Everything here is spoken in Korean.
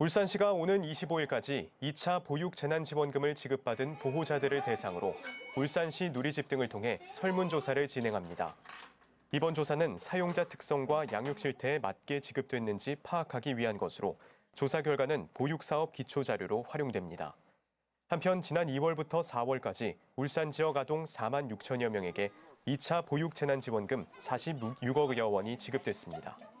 울산시가 오는 25일까지 2차 보육 재난지원금을 지급받은 보호자들을 대상으로 울산시 누리집 등을 통해 설문조사를 진행합니다. 이번 조사는 사용자 특성과 양육 실태에 맞게 지급됐는지 파악하기 위한 것으로 조사 결과는 보육사업 기초자료로 활용됩니다. 한편 지난 2월부터 4월까지 울산 지역 아동 4만 6천여 명에게 2차 보육 재난지원금 46억여 원이 지급됐습니다.